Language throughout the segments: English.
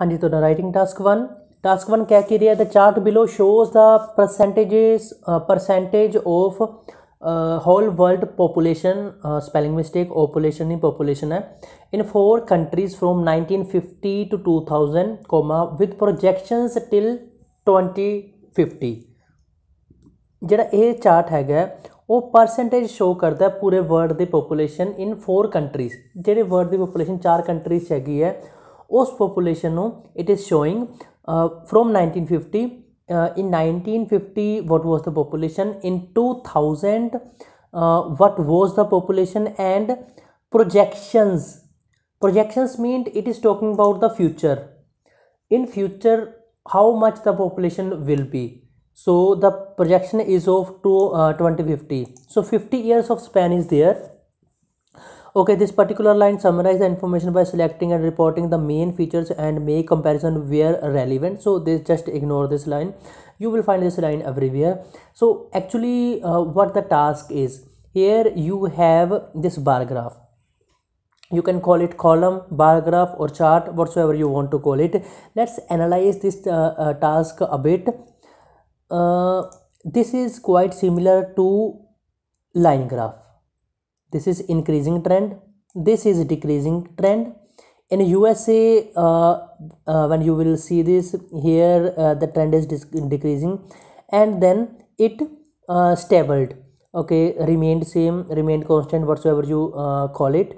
ਹਾਂਜੀ ਤੁਹਾਡਾ writing task 1 task 1 ਕਹਿ ਕੇ ਰਿਹਾ the chart below shows the percentages percentage of whole world population spelling mistake population ਨਹੀਂ ਪੋਪੂਲੇਸ਼ਨ ਹੈ in four countries from 1950 to 2000 comma with projections till 2050 ਜਿਹੜਾ ਇਹ ਚਾਰਟ ਹੈਗਾ ਉਹ ਪਰਸੈਂਟੇਜ ਸ਼ੋ ਕਰਦਾ ਪੂਰੇ ਵਰਲਡ ਦੇ ਪੋਪੂਲੇਸ਼ਨ ਇਨ ਫੋਰ ਕੰਟਰੀਜ਼ ਜਿਹੜੇ ਵਰਲਡ ਦੀ ਪੋਪੂਲੇਸ਼ਨ ਚਾਰ ਕੰਟਰੀਜ਼ ਹੈਗੀ ਹੈ Ost population no, it is showing uh, from 1950 uh, in 1950 what was the population in 2000 uh, what was the population and projections projections mean it is talking about the future in future how much the population will be so the projection is of to uh, 2050 so 50 years of span is there okay this particular line summarize the information by selecting and reporting the main features and make comparison where relevant so this just ignore this line you will find this line everywhere so actually uh, what the task is here you have this bar graph you can call it column bar graph or chart whatsoever you want to call it let's analyze this uh, uh, task a bit uh, this is quite similar to line graph this is increasing trend this is decreasing trend in usa uh, uh, when you will see this here uh, the trend is decreasing and then it uh, stabled okay remained same remained constant whatsoever you uh, call it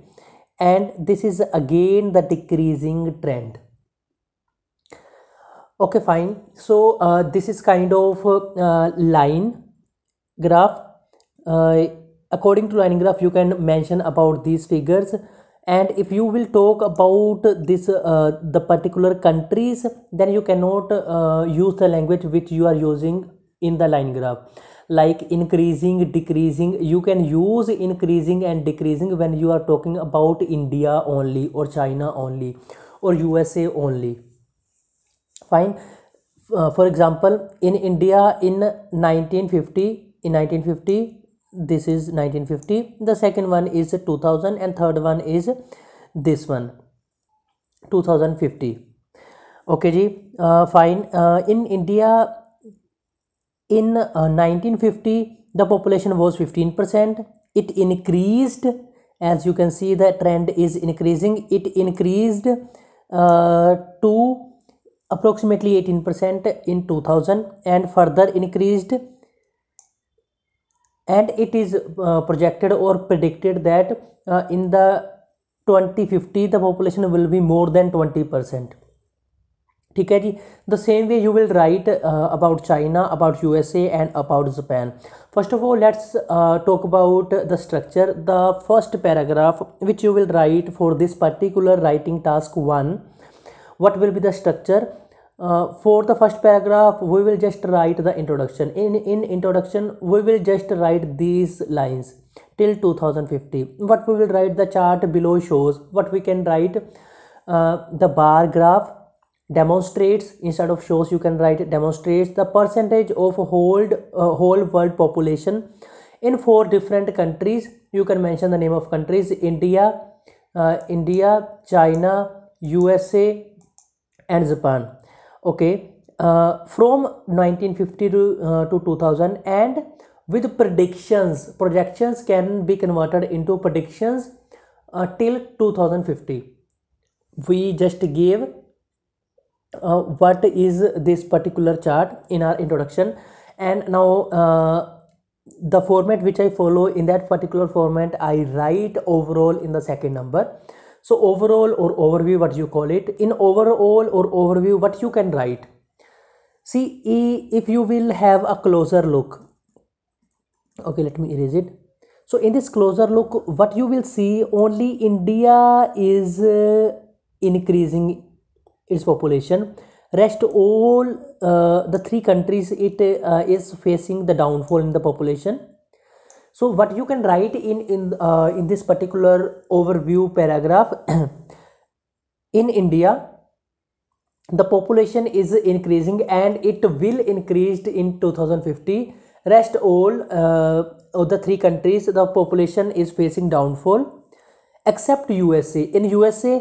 and this is again the decreasing trend okay fine so uh, this is kind of uh, line graph according to line graph you can mention about these figures and if you will talk about this uh, the particular countries then you cannot uh, use the language which you are using in the line graph like increasing decreasing you can use increasing and decreasing when you are talking about india only or china only or usa only fine uh, for example in india in 1950 in 1950 this is 1950 the second one is 2000 and third one is this one 2050 okay ji uh, fine uh, in india in uh, 1950 the population was 15% it increased as you can see the trend is increasing it increased uh, to approximately 18% in 2000 and further increased and it is uh, projected or predicted that uh, in the 2050 the population will be more than 20 percent ठीक है जी the same way you will write about China about U S A and about Japan first of all let's talk about the structure the first paragraph which you will write for this particular writing task one what will be the structure uh, for the first paragraph we will just write the introduction in in introduction we will just write these lines till 2050 what we will write the chart below shows what we can write uh, the bar graph demonstrates instead of shows you can write demonstrates the percentage of whole uh, whole world population in four different countries you can mention the name of countries india uh, india china usa and japan okay uh, from 1950 to, uh, to 2000 and with predictions projections can be converted into predictions uh, till 2050 we just gave uh, what is this particular chart in our introduction and now uh, the format which i follow in that particular format i write overall in the second number so overall or overview what you call it in overall or overview what you can write see if you will have a closer look okay let me erase it so in this closer look what you will see only india is uh, increasing its population rest all uh, the three countries it uh, is facing the downfall in the population so what you can write in in uh, in this particular overview paragraph in india the population is increasing and it will increase in 2050 rest all uh, of the three countries the population is facing downfall except usa in usa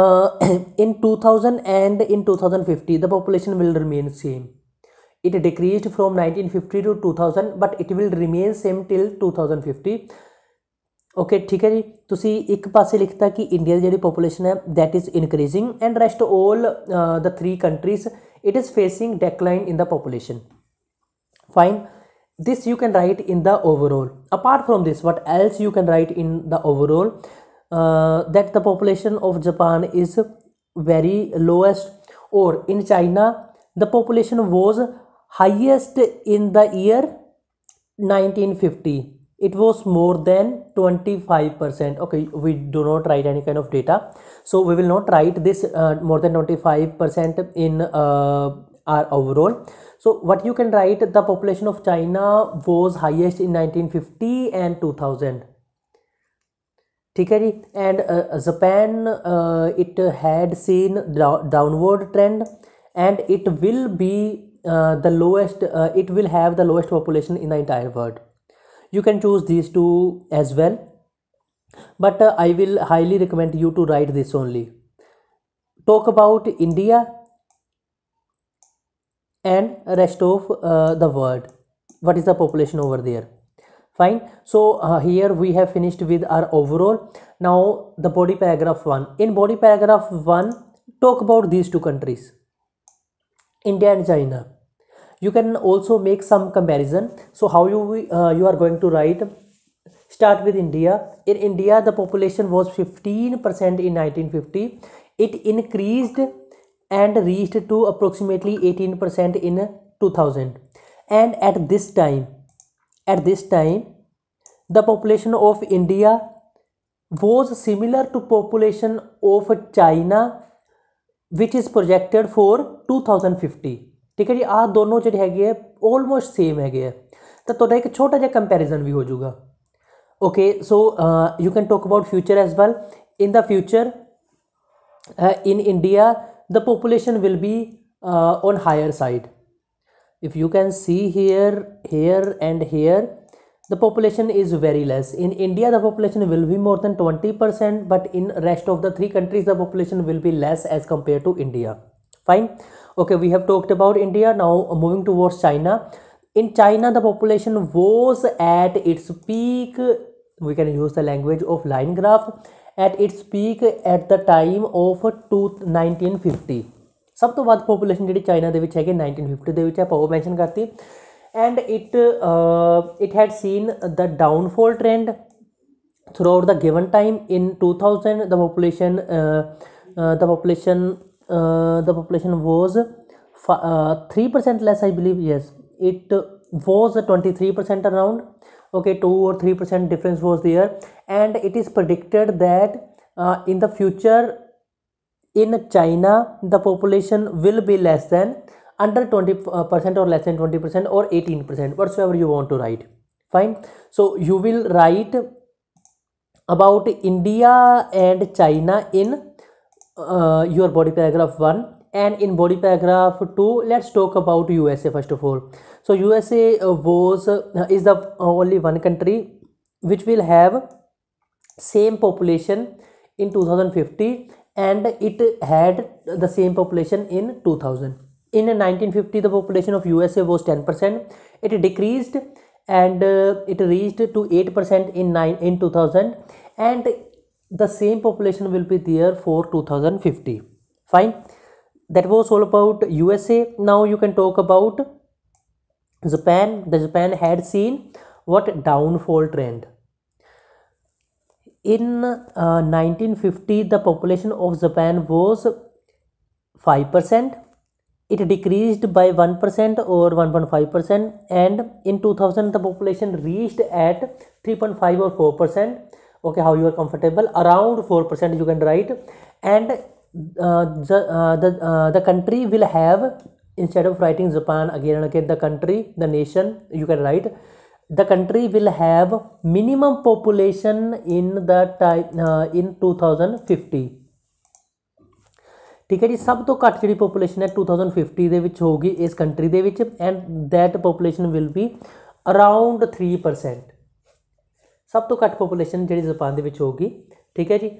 uh, in 2000 and in 2050 the population will remain same it decreased from 1950 to 2000 but it will remain same till 2050 Okay, okay, So see, जी ਤੁਸੀਂ ਇੱਕ ਪਾਸੇ ਲਿਖਤਾ ਕਿ India ਦੀ ਜਿਹੜੀ population ਹੈ that is increasing and rest all the three countries it this you can write in the overall apart from this what else you can write in the overall uh, that the population of japan is very lowest or in china the population was highest in the year 1950 it was more than 25% okay we do not write any kind of data so we will not write this uh, more than 25% in uh, our overall so what you can write the population of china was highest in 1950 and 2000 ठीक and uh, Japan uh, it had seen had downward trend, and it will be. Uh, the lowest uh, it will have the lowest population in the entire world you can choose these two as well but uh, i will highly recommend you to write this only talk about india and rest of uh, the world what is the population over there fine so uh, here we have finished with our overall now the body paragraph 1 in body paragraph 1 talk about these two countries India and China. You can also make some comparison. So how you uh, you are going to write? Start with India. In India, the population was 15% in 1950. It increased and reached to approximately 18% in 2000. And at this time, at this time, the population of India was similar to population of China which is projected for two thousand fifty ठीक है जी आ दोनों जो है almost same है तो थोड़ा एक छोटा जहा कंपेरिजन भी हो जूगा okay so you can talk about future as well in the future in India the population will be on higher side if you can see here here and here the population is very less. In India, the population will be more than 20%, but in rest of the three countries, the population will be less as compared to India. Fine. Okay, we have talked about India. Now moving towards China. In China, the population was at its peak. We can use the language of line graph at its peak at the time of 1950 ਸਭ ਤੋਂ ਵੱਧ population ਜਿਹੜੀ China ਦੇ ਵਿੱਚ ਹੈਗੇ 1950 ਦੇ ਵਿੱਚ ਆਪਾਂ ਉਹ ਮੈਂਸ਼ਨ ਕਰਤੀ and it uh, it had seen the downfall trend throughout the given time in 2000 the population uh, uh, the population uh, the population was 3% uh, less i believe yes it was 23% around okay 2 or 3% difference was there and it is predicted that uh, in the future in china the population will be less than under 20% uh, or less than 20% or 18% whatsoever you want to write fine so you will write about India and China in uh, your body paragraph 1 and in body paragraph 2 let's talk about USA first of all so USA uh, was uh, is the only one country which will have same population in 2050 and it had the same population in 2000 in 1950 the population of usa was 10% it decreased and uh, it reached to 8% in 9 in 2000 and the same population will be there for 2050 fine that was all about usa now you can talk about japan the japan had seen what downfall trend in uh, 1950 the population of japan was 5% it decreased by 1% or 1.5% and in 2000 the population reached at 3.5 or 4% okay how you are comfortable around 4% you can write and uh, the, uh, the, uh, the country will have instead of writing japan again and again the country the nation you can write the country will have minimum population in the time uh, in 2050 ਠੀਕ ਹੈ ਜੀ ਸਭ ਤੋਂ ਘੱਟ ਜਿਹੜੀ population ਹੈ 2050 ਦੇ ਵਿੱਚ ਹੋਊਗੀ ਇਸ ਕੰਟਰੀ ਦੇ ਵਿੱਚ and that population will be around 3% ਸਭ ਤੋਂ ਘੱਟ ਪੋਪੂਲੇਸ਼ਨ ਜਿਹੜੀ ਜਪਾਨ ਦੇ ਵਿੱਚ ਹੋਊਗੀ ਠੀਕ ਹੈ ਜੀ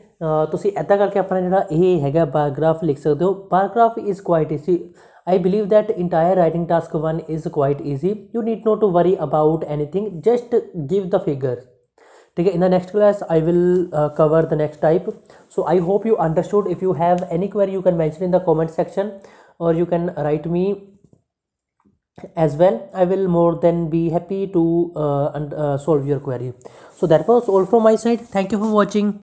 ਤੁਸੀਂ ਐਦਾਂ ਕਰਕੇ ਆਪਣਾ ਜਿਹੜਾ ਇਹ ਹੈਗਾ ਬਾਇਓਗ੍ਰਾਫ ਲਿਖ ਸਕਦੇ ਹੋ biography is quite easy I believe that entire writing task 1 is quite easy. You need not to worry about anything. Just give the figures. ठीक in the next class I will uh, cover the next type so I hope you understood if you have any query you can mention in the comment section or you can write me as well I will more than be happy to uh, and, uh, solve your query so that was all from my side thank you for watching